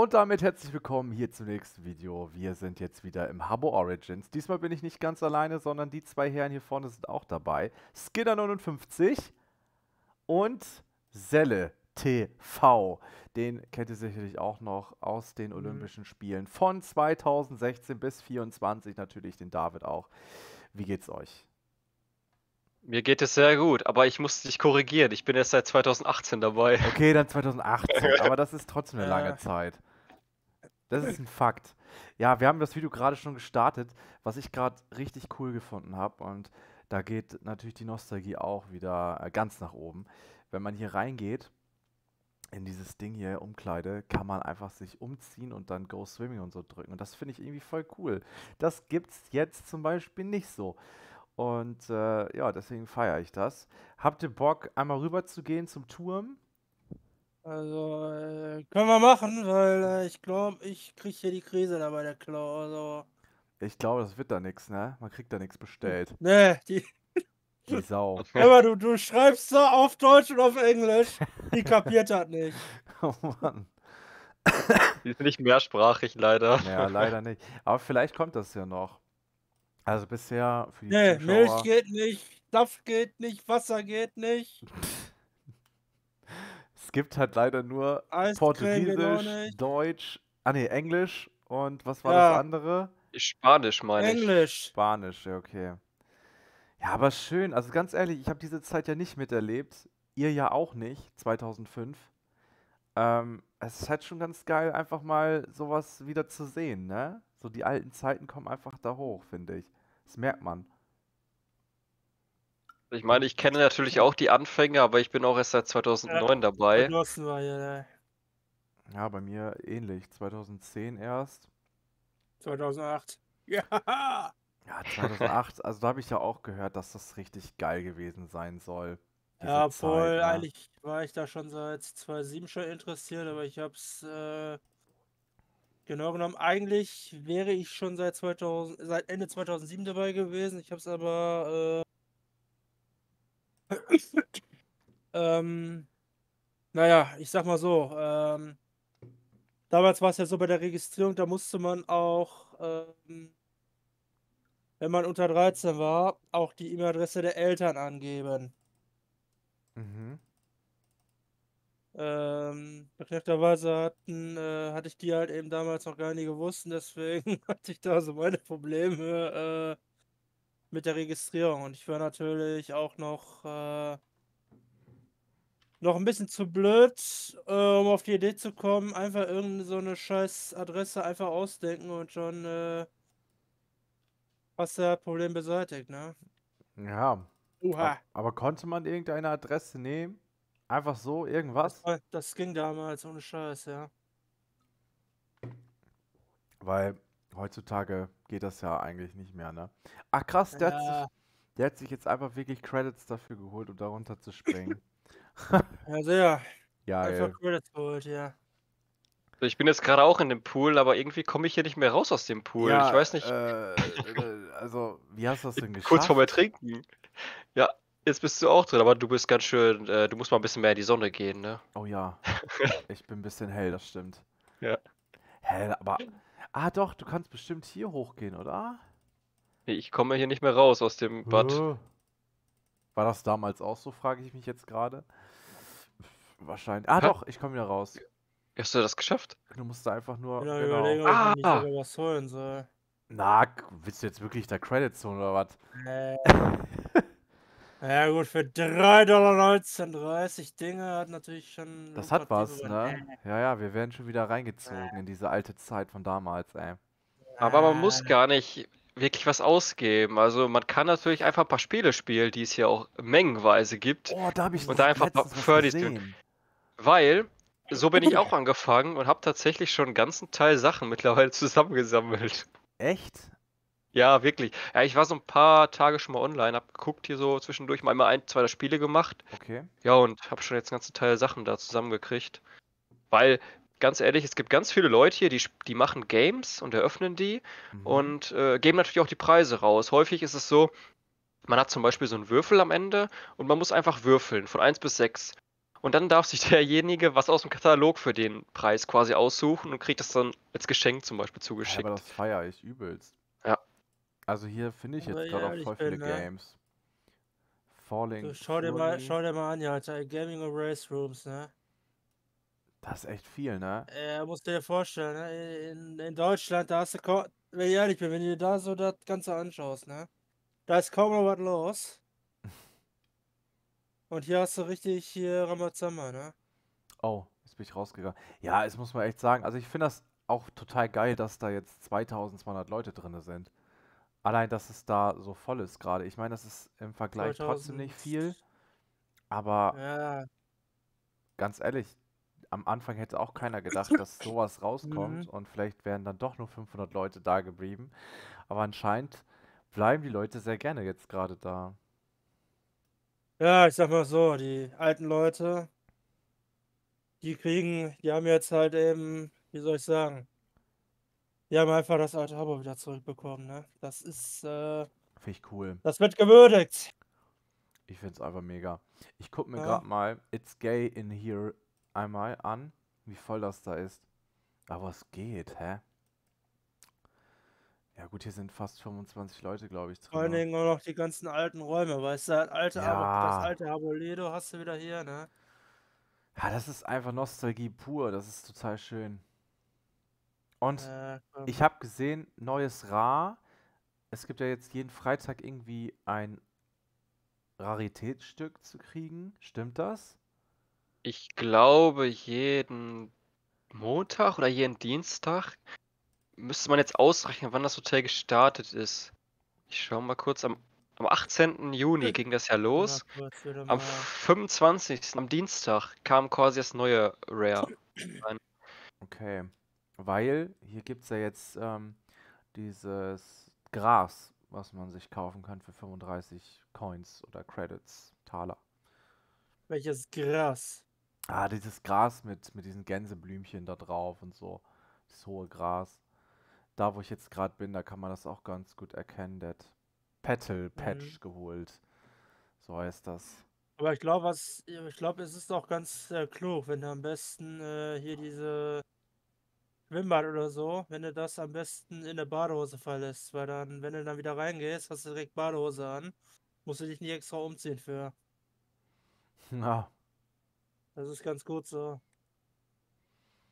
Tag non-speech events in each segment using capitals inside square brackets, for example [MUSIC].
Und damit herzlich willkommen hier zum nächsten Video. Wir sind jetzt wieder im Habo Origins. Diesmal bin ich nicht ganz alleine, sondern die zwei Herren hier vorne sind auch dabei. Skinner59 und Selle TV. Den kennt ihr sicherlich auch noch aus den mhm. Olympischen Spielen von 2016 bis 2024. Natürlich den David auch. Wie geht's euch? Mir geht es sehr gut, aber ich muss dich korrigieren. Ich bin erst seit 2018 dabei. Okay, dann 2018, [LAUGHS] aber das ist trotzdem eine lange äh. Zeit. Das ist ein Fakt. Ja, wir haben das Video gerade schon gestartet, was ich gerade richtig cool gefunden habe. Und da geht natürlich die Nostalgie auch wieder äh, ganz nach oben. Wenn man hier reingeht in dieses Ding hier, Umkleide, kann man einfach sich umziehen und dann Go Swimming und so drücken. Und das finde ich irgendwie voll cool. Das gibt's jetzt zum Beispiel nicht so. Und äh, ja, deswegen feiere ich das. Habt ihr Bock, einmal rüber zu gehen zum Turm? Also, äh, können wir machen, weil äh, ich glaube, ich kriege hier die Krise da bei der Klau. Also. Ich glaube, das wird da nichts, ne? Man kriegt da nichts bestellt. [LAUGHS] Nee, die. [LAUGHS] Die Sau. Aber [LAUGHS] du, du schreibst so auf Deutsch und auf Englisch. Die kapiert das nicht. Oh Mann. Die ist nicht mehrsprachig, leider. Ja, leider nicht. Aber vielleicht kommt das ja noch. Also bisher für die Nee, Zuschauer... Milch geht nicht, Saft geht nicht, Wasser geht nicht. Es gibt halt leider nur Eis Portugiesisch, Deutsch, ah ne, Englisch und was war ja. das andere? Spanisch meine ich. Englisch. Spanisch, ja, okay. Ja, aber schön. Also ganz ehrlich, ich habe diese Zeit ja nicht miterlebt. Ihr ja auch nicht, 2005. Ähm, es ist halt schon ganz geil, einfach mal sowas wieder zu sehen, ne? So die alten Zeiten kommen einfach da hoch, finde ich. Das merkt man. Ich meine, ich kenne natürlich auch die Anfänge, aber ich bin auch erst seit 2009 ja, dabei. 2009, ja, ja. ja, bei mir ähnlich. 2010 erst. 2008. [LAUGHS] Ja! Ja, 2008. also da habe ich ja auch gehört, dass das richtig geil gewesen sein soll. Ja, voll. Zeit, ne? eigentlich war ich da schon seit 2007 schon interessiert, aber ich habe es äh, genau genommen. Eigentlich wäre ich schon seit 2000, seit Ende 2007 dabei gewesen. Ich habe es aber äh, [LAUGHS] ähm, naja, ich sag mal so, ähm, damals war es ja so bei der Registrierung, da musste man auch, ähm, wenn man unter 13 war, auch die E-Mail-Adresse der Eltern angeben. Mhm. Ähm, beklemmterweise hatten, äh, hatte ich die halt eben damals noch gar nicht gewusst und deswegen [LAUGHS] hatte ich da so meine Probleme, äh, mit der Registrierung. Und ich war natürlich auch noch, äh, noch ein bisschen zu blöd, äh, um auf die Idee zu kommen, einfach irgendeine so eine scheiß Adresse einfach ausdenken und schon äh, hast du das Problem beseitigt, ne? Ja. Uha. Aber, aber konnte man irgendeine Adresse nehmen? Einfach so, irgendwas? Das, das ging damals, ohne Scheiß, ja. Weil Heutzutage geht das ja eigentlich nicht mehr, ne? Ach krass, der, ja. hat, sich, der hat sich jetzt einfach wirklich Credits dafür geholt, um da runter zu springen. [LAUGHS] [LAUGHS] also ja. Ja, einfach Credits geholt, ja. Ich bin jetzt gerade auch in dem Pool, aber irgendwie komme ich hier nicht mehr raus aus dem Pool. Ja, ich weiß nicht. Äh, äh also, wie hast du das denn geschafft? [LAUGHS] Kurz vorm Ertrinken. Ja, jetzt bist du auch drin, aber du bist ganz schön, äh, du musst mal ein bisschen mehr in die Sonne gehen, ne? Oh ja. ich bin ein bisschen hell, das stimmt. Ja. Hell, aber Ah doch, du kannst bestimmt hier hochgehen, oder? ich komme hier nicht mehr raus aus dem Bad. Äh. War das damals auch so, frage ich mich jetzt gerade. Wahrscheinlich. Ah ha? doch, ich komme wieder raus. Hast du das geschafft? Du musst da einfach nur. Ich Genau, genau. Überlegen, ah. ich nicht was holen soll. Na, willst du jetzt wirklich da Credits holen oder was? Nee. [LAUGHS] Ja gut, für 3,19 Dollar 30 Dinge hat natürlich schon... Das hat was, ne? Ja, ja, wir werden schon wieder reingezogen in diese alte Zeit von damals, ey. Aber man muss gar nicht wirklich was ausgeben. Also man kann natürlich einfach ein paar Spiele spielen, die es hier auch mengenweise gibt. Oh, da hab ich Und da einfach ein paar 30 tun. Weil, so bin ich [LAUGHS] auch angefangen und habe tatsächlich schon einen ganzen Teil Sachen mittlerweile [LAUGHS] zusammengesammelt. Echt? Ja, wirklich. Ja, ich war so ein paar Tage schon mal online, hab geguckt hier so zwischendurch mal einmal ein, zwei Spiele gemacht. Okay. Ja, und hab schon jetzt einen ganzen Teil Sachen da zusammengekriegt. Weil, ganz ehrlich, es gibt ganz viele Leute hier, die, die machen Games und eröffnen die mhm. und äh, geben natürlich auch die Preise raus. Häufig ist es so, man hat zum Beispiel so einen Würfel am Ende und man muss einfach würfeln, von 1 bis 6. Und dann darf sich [LAUGHS] derjenige was aus dem Katalog für den Preis quasi aussuchen und kriegt das dann als Geschenk zum Beispiel zugeschickt. Ja, aber das feier ich übelst. Also hier finde ich jetzt gerade auch voll bin, viele ne? Games. Falling. So, schau, dir mal, schau dir mal an, ja, Alter. Gaming und Race Rooms, ne? Das ist echt viel, ne? Ja, musst du dir vorstellen, ne? In, in Deutschland, da hast du kaum, wenn ich ehrlich bin, wenn du dir da so das Ganze anschaust, ne? Da ist kaum noch was los. [LAUGHS] und hier hast du richtig hier Ramazama, ne? Oh, jetzt bin ich rausgegangen. Ja, es muss man echt sagen, also ich finde das auch total geil, dass da jetzt 2200 Leute drin sind. Allein, dass es da so voll ist gerade. Ich meine, das ist im Vergleich 2000. trotzdem nicht viel. Aber ja. ganz ehrlich, am Anfang hätte auch keiner gedacht, dass [COUGHS] sowas rauskommt. Mhm. Und vielleicht wären dann doch nur 500 Leute da geblieben. Aber anscheinend bleiben die Leute sehr gerne jetzt gerade da. Ja, ich sag mal so, die alten Leute, die kriegen, die haben jetzt halt eben, wie soll ich sagen, die haben einfach das alte Habo wieder zurückbekommen, ne? Das ist. Äh, Finde ich cool. Das wird gewürdigt. Ich finde es einfach mega. Ich gucke mir ja. gerade mal It's Gay in Here einmal an, wie voll das da ist. Aber es geht, hä? Ja gut, hier sind fast 25 Leute, glaube ich. Drin. Vor allen ne? Dingen auch noch die ganzen alten Räume, weißt du, das alte, ja. Abo, das alte Aboledo hast du wieder hier, ne? Ja, das ist einfach Nostalgie pur, das ist total schön. Und äh, ich ähm. habe gesehen, neues Ra. Es gibt ja jetzt jeden Freitag irgendwie ein Raritätsstück zu kriegen. Stimmt das? Ich glaube, jeden Montag oder jeden Dienstag müsste man jetzt ausrechnen, wann das Hotel gestartet ist. Ich schaue mal kurz. Am, am 18. Juni äh, ging das ja los. Am 25. am Dienstag kam quasi das neue Rare. [COUGHS] Okay. Weil hier gibt es ja jetzt ähm, dieses Gras, was man sich kaufen kann für 35 Coins oder Credits, Taler. Welches Gras? Ah, dieses Gras mit, mit diesen Gänseblümchen da drauf und so. Das hohe Gras. Da, wo ich jetzt gerade bin, da kann man das auch ganz gut erkennen. Das Petal mhm. Patch mhm. geholt. So heißt das. Aber ich glaube, was, es ist auch ganz äh, klug, wenn du am besten äh, hier diese Wimbad oder so, wenn du das am besten in der Badehose verlässt, weil dann, wenn du dann wieder reingehst, hast du direkt Badehose an. Musst du dich nicht extra umziehen für. Na. [LAUGHS] Das ist ganz gut so.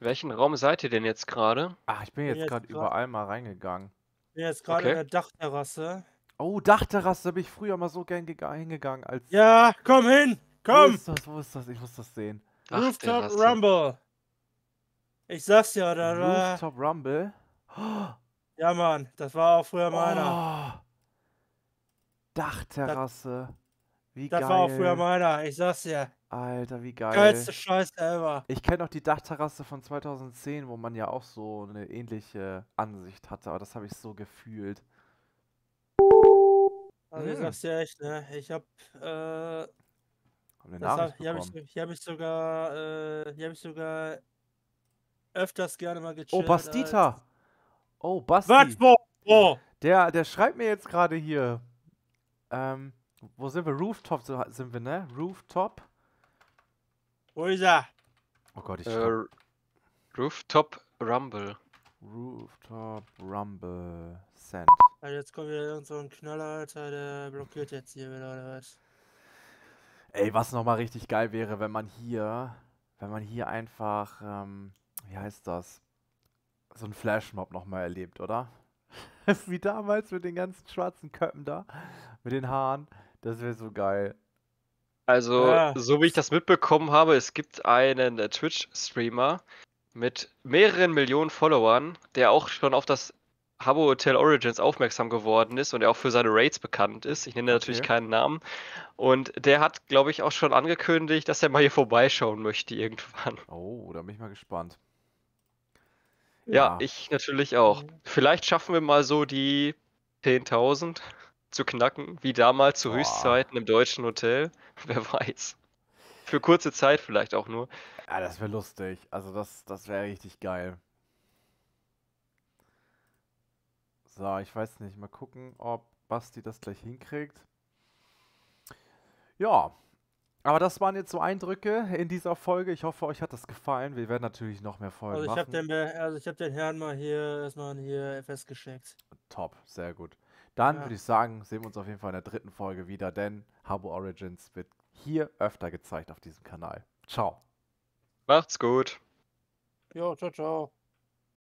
Welchen Raum seid ihr denn jetzt gerade? Ach, ich bin jetzt, jetzt gerade überall mal reingegangen. Ich bin jetzt gerade okay. in der Dachterrasse. Oh, Dachterrasse, da bin ich früher mal so gern hingegangen als. Ja, komm hin! Komm! Wo ist das? Wo ist das? Ich muss das sehen. Rooftop Rumble! Ich sag's ja, da war. Rooftop Rumble. Oh. Ja, Mann, das war auch früher meiner. Oh. Dachterrasse. wie das geil. Das war auch früher meiner, ich sag's dir. Alter, wie geil. Geilste Scheiße ever. Ich kenne auch die Dachterrasse von 2010, wo man ja auch so eine ähnliche Ansicht hatte, aber das habe ich so gefühlt. Also, ich hm. sag's dir echt, ne? Ich hab. Äh, hab eine Nachricht hab, hier habe ich, hab ich, sogar. Äh, hier habe ich sogar öfters gerne mal oh, gechillt. Oh, Bastita! Halt. Oh, Basti! Was, wo? Oh. Der, der schreibt mir jetzt gerade hier. Ähm, wo sind wir? Rooftop sind wir, ne? Rooftop? Wo ist er? Oh Gott, ich. Äh, Rooftop Rumble. Rooftop Rumble Send. Also jetzt kommt wieder irgend so ein Knaller, Alter, der blockiert jetzt hier wieder, oder was? Ey, was nochmal richtig geil wäre, wenn man hier, wenn man hier einfach, ähm, wie heißt das, so ein Flashmob nochmal erlebt, oder? [LAUGHS] wie damals mit den ganzen schwarzen Köppen da, mit den Haaren. Das wäre so geil. Also, ja. Ah. so wie ich das mitbekommen habe, es gibt einen äh, Twitch-Streamer mit mehreren Millionen Followern, der auch schon auf das Habbo Hotel Origins aufmerksam geworden ist und der auch für seine Raids bekannt ist. Ich nenne natürlich okay. keinen Namen. Und der hat, glaube ich, auch schon angekündigt, dass er mal hier vorbeischauen möchte irgendwann. Oh, da bin ich mal gespannt. Ja, ja, ich natürlich auch. Mhm. Vielleicht schaffen wir mal so die 10.000 zu knacken, wie damals zu Boah. Höchstzeiten im deutschen Hotel. [LAUGHS] Wer weiß. Für kurze Zeit vielleicht auch nur. Ja, ah, das wäre lustig. Also das, das wäre richtig geil. So, ich weiß nicht. Mal gucken, ob Basti das gleich hinkriegt. Ja, aber das waren jetzt so Eindrücke in dieser Folge. Ich hoffe, euch hat das gefallen. Wir werden natürlich noch mehr Folgen also ich machen. Den, also ich habe den Herrn mal hier erstmal hier festgeschickt. Top, sehr gut. Dann ja. würde ich sagen, sehen wir uns auf jeden Fall in der dritten Folge wieder, denn Habo Origins wird hier öfter gezeigt auf diesem Kanal. Ciao. Macht's gut. Jo, ciao, ciao.